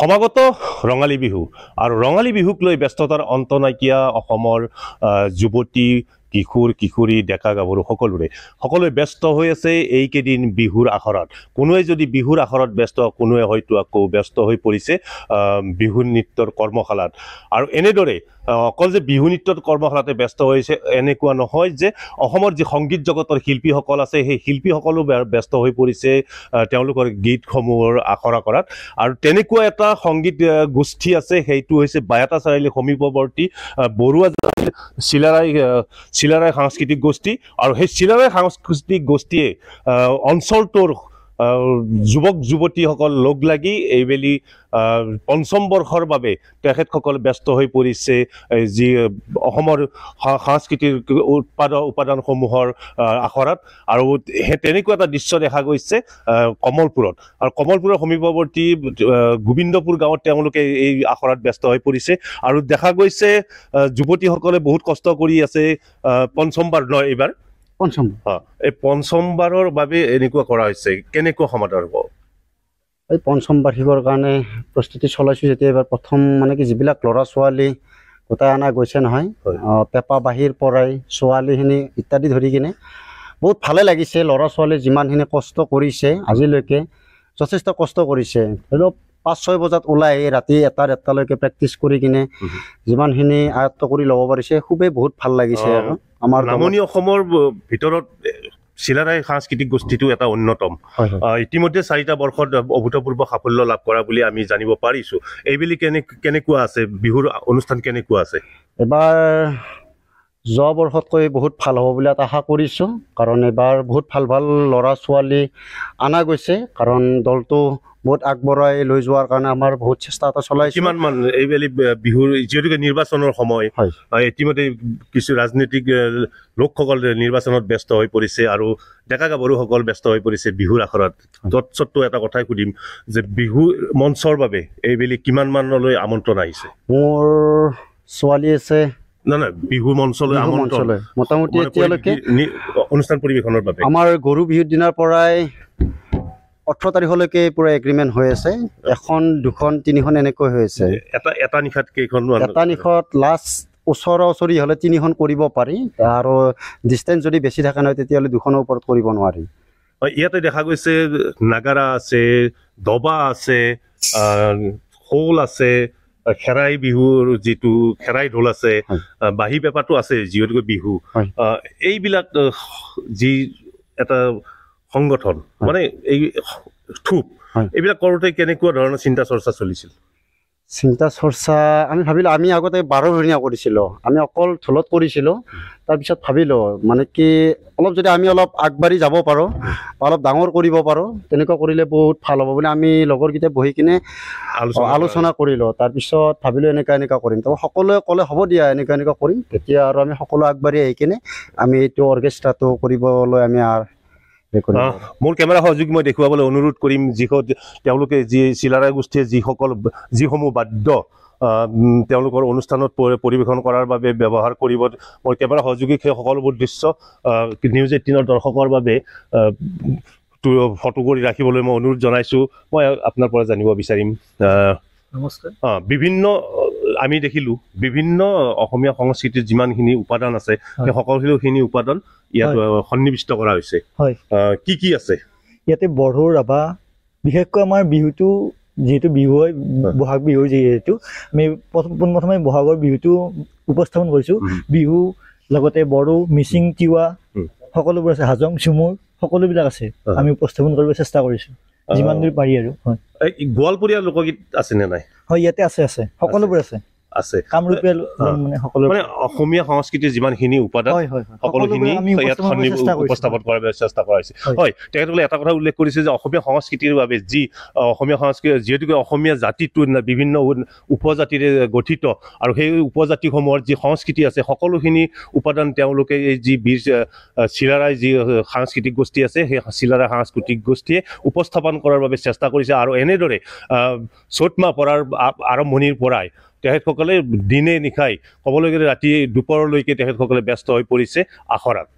সমাগত ৰঙালী বিহু আৰু ৰঙালী বিহুক লৈ ব্যস্ততাৰ অন্ত নাইকিয়া অসমৰ যুৱতী কিশোৰ কিশোৰী ডেকা গাভৰু সকলোৰে সকলোৱে ব্যস্ত হৈ আছে এইকেইদিন বিহুৰ আখৰত কোনোৱে যদি বিহুৰ আখৰত ব্যস্ত কোনোৱে হয়তো আকৌ ব্যস্ত হৈ পৰিছে বিহু নৃত্যৰ কৰ্মশালাত আৰু এনেদৰে অকল যে বিহু নৃত্যৰ কৰ্মশালাতে ব্যস্ত হৈছে এনেকুৱা নহয় যে অসমৰ যি সংগীত জগতৰ শিল্পীসকল আছে সেই শিল্পীসকলো ব্যস্ত হৈ পৰিছে তেওঁলোকৰ গীতসমূহৰ আখৰা কৰাত আৰু তেনেকুৱা এটা সংগীত গোষ্ঠী আছে সেইটো হৈছে বায়াতা চাৰিআলি সমীপৱৰ্তী বৰুৱা চিলাৰাই চিলাৰাই সাংস্কৃতিক গোষ্ঠী আৰু সেই চিলাৰায় সাংস্কৃতিক গোষ্ঠীয়ে অঞ্চলটোৰ যুৱক যুৱতীসকল লগ লাগি এইবেলি পঞ্চম বৰ্ষৰ বাবে তেখেতসকল ব্যস্ত হৈ পৰিছে যি অসমৰ সাংস্কৃতিৰ উৎপাদ উপাদানসমূহৰ আখৰাত আৰু সেই তেনেকুৱা এটা দৃশ্য দেখা গৈছে কমলপুৰত আৰু কমলপুৰৰ সমীপৱৰ্তী গোবিন্দপুৰ গাঁৱত তেওঁলোকে এই আখৰাত ব্যস্ত হৈ পৰিছে আৰু দেখা গৈছে যুৱতীসকলে বহুত কষ্ট কৰি আছে পঞ্চমবাৰ নহয় এইবাৰ পঞ্চম এই পঞ্চমবাৰৰ বাবে এনেকুৱা কৰা হৈছে কেনেকুৱা সমাধান হ'ব এই পঞ্চম বাৰ্ষিকৰ কাৰণে প্ৰস্তুতি চলাইছোঁ যেতিয়া এবাৰ প্ৰথম মানে কি যিবিলাক ল'ৰা ছোৱালী গোটাই অনা গৈছে নহয় পেপা বাহিৰ পৰাই ছোৱালীখিনি ইত্যাদি ধৰি কিনে বহুত ভালে লাগিছে ল'ৰা ছোৱালীয়ে যিমানখিনি কষ্ট কৰিছে আজিলৈকে যথেষ্ট কষ্ট কৰিছে ধৰি লওক পাঁচ ছয় বজাত ওলাই ৰাতি এটা ডেৰটালৈকে প্ৰেক্টিচ কৰি কিনে যিমানখিনি আয়ত্ব কৰি ল'ব পাৰিছে খুবেই বহুত ভাল লাগিছে আৰু অসমৰ ভিতৰত চিলাৰাই সাংস্কৃতিক গোষ্ঠীটো এটা অন্যতম ইতিমধ্যে চাৰিটা বৰ্ষত অভূতপূৰ্ব সাফল্য লাভ কৰা বুলি আমি জানিব পাৰিছোঁ এইবুলি কেনে কেনেকুৱা আছে বিহুৰ অনুষ্ঠান কেনেকুৱা আছে এবাৰ যোৱা বৰ্ষতকৈ বহুত ভাল হ'ব বুলি এটা আশা কৰিছোঁ কাৰণ এবাৰ বহুত ভাল ভাল ল'ৰা ছোৱালী অনা গৈছে কাৰণ দলটো ভোট আগবঢ়াই লৈ যোৱাৰ কাৰণে আমাৰ বহুত চেষ্টা এটা চলাইছে কিমানমান এইবেলি বিহুৰ যিহেতুকে নিৰ্বাচনৰ সময় হয় ইতিমধ্যে কিছু ৰাজনৈতিক লোকসকল নিৰ্বাচনত ব্যস্ত হৈ পৰিছে আৰু ডেকা গাভৰুসকল ব্যস্ত হৈ পৰিছে বিহুৰ আখৰত তৎসত্বেও এটা কথাই সুধিম যে বিহু মঞ্চৰ বাবে এইবেলি কিমান মানলৈ আমন্ত্ৰণ আহিছে মোৰ ছোৱালী আছে মোটামুটি অনুষ্ঠান পৰিৱেশনৰ বাবে আমাৰ গৰু বিহুৰ দিনাৰ পৰাই ওঠৰ তাৰিখলৈকে পুৰা এগ্ৰিমেণ্ট হৈ আছে এখন দুখন তিনিখন এনেকৈ হৈ আছে এটা এটা নিশাত কেইখন এটা নিশত লাষ্ট ওচৰ ওচৰি হ'লে তিনিখন কৰিব পাৰি আৰু ডিষ্টেঞ্চ যদি বেছি থাকে নহয় তেতিয়াহ'লে দুখনৰ ওপৰত কৰিব নোৱাৰি ইয়াতে দেখা গৈছে নাগাৰা আছে দবা আছে শৌল আছে খেৰাই বিহুৰ যিটো খেৰাই ঢোল আছে বাঁহী পেপাৰটো আছে যিহেতুকে বিহু এইবিলাক যি এটা সংগঠন মানে এই থূপ এইবিলাক কৰোঁতে কেনেকুৱা ধৰণৰ চিন্তা চৰ্চা চলিছিল চিন্তা চৰ্চা আমি ভাবিলোঁ আমি আগতে বাৰজনীয়া কৰিছিলোঁ আমি অকল ঢোলত কৰিছিলোঁ তাৰপিছত ভাবিলোঁ মানে কি অলপ যদি আমি অলপ আগবাঢ়ি যাব পাৰোঁ বা অলপ ডাঙৰ কৰিব পাৰোঁ তেনেকুৱা কৰিলে বহুত ভাল হ'ব বুলি আমি লগৰকেইটাই বহি কিনে আলোচনা কৰিলোঁ তাৰপিছত ভাবিলোঁ এনেকুৱা এনেকুৱা কৰিম তাৰপৰা সকলোৱে ক'লে হ'ব দিয়া এনেকুৱা এনেকুৱা কৰিম তেতিয়া আৰু আমি সকলো আগবাঢ়ি আহি কিনে আমি এইটো অৰ্কেষ্ট্ৰাটো কৰিবলৈ আমি আৰু মোৰ কেমেৰা সহযোগী মই দেখুৱাবলৈ অনুৰোধ কৰিম যিসকল তেওঁলোকে যি চিলাৰা গোষ্ঠীয়ে যিসকল যিসমূহ বাদ্য তেওঁলোকৰ অনুষ্ঠানত পৰিৱেশন কৰাৰ বাবে ব্যৱহাৰ কৰিব মই কেমেৰা সহযোগী সেই সকলোবোৰ দৃশ্য নিউজ এইটিনৰ দৰ্শকৰ বাবে ফটো কৰি ৰাখিবলৈ মই অনুৰোধ জনাইছোঁ মই আপোনাৰ পৰা জানিব বিচাৰিম নমস্কাৰ বিভিন্ন আমি দেখিলো বিভিন্ন অসমীয়া সংস্কৃতিৰ যিমানখিনি উপাদান আছে সেই সকলোখিনি উপাদান ইয়াত সন্নিৱিষ্ট কৰা হৈছে কি কি আছে ইয়াতে বড়ো ৰাভা বিশেষকৈ আমাৰ বিহুটো যিহেতু বিহু হয় বহাগ বিহু যিহেতু আমি পোনপ্ৰথমে বহাগৰ বিহুটো উপস্থাপন কৰিছো বিহু লগতে বড়ো মিচিং তিৱা সকলোবোৰ আছে হাজং চুমুৰ সকলোবিলাক আছে আমি উপস্থাপন কৰিব চেষ্টা কৰিছো যিমান দূৰ পাৰি আৰু হয় গোৱালপৰীয়া লোকগীত আছে নে নাই হয় ইয়াতে আছে আছে সকলোবোৰ আছে আছে মানে অসমীয়া সংস্কৃতিৰ যিমানখিনি উপাদান সকলোখিনি উপস্থাপন কৰাৰ বাবে চেষ্টা কৰা হৈছে হয় তেখেতসকলে এটা কথা উল্লেখ কৰিছে যে অসমীয়া সংস্কৃতিৰ বাবে যি অসমীয়া সংস্কৃতি যিহেতুকে অসমীয়া জাতিটো বিভিন্ন উপজাতিৰে গঠিত আৰু সেই উপজাতিসমূহৰ যি সংস্কৃতি আছে সকলোখিনি উপাদান তেওঁলোকে এই যি বীৰ চিলাৰাই যি সাংস্কৃতিক গোষ্ঠী আছে সেই চিলাৰাই সাংস্কৃতিক গোষ্ঠীয়ে উপস্থাপন কৰাৰ বাবে চেষ্টা কৰিছে আৰু এনেদৰে মাহ পৰাৰ আৰম্ভণিৰ পৰাই তেখেতসকলে দিনে নিশাই ক'বলৈ গ'লে ৰাতি দুপৰলৈকে তেখেতসকলে ব্যস্ত হৈ পৰিছে আখৰাত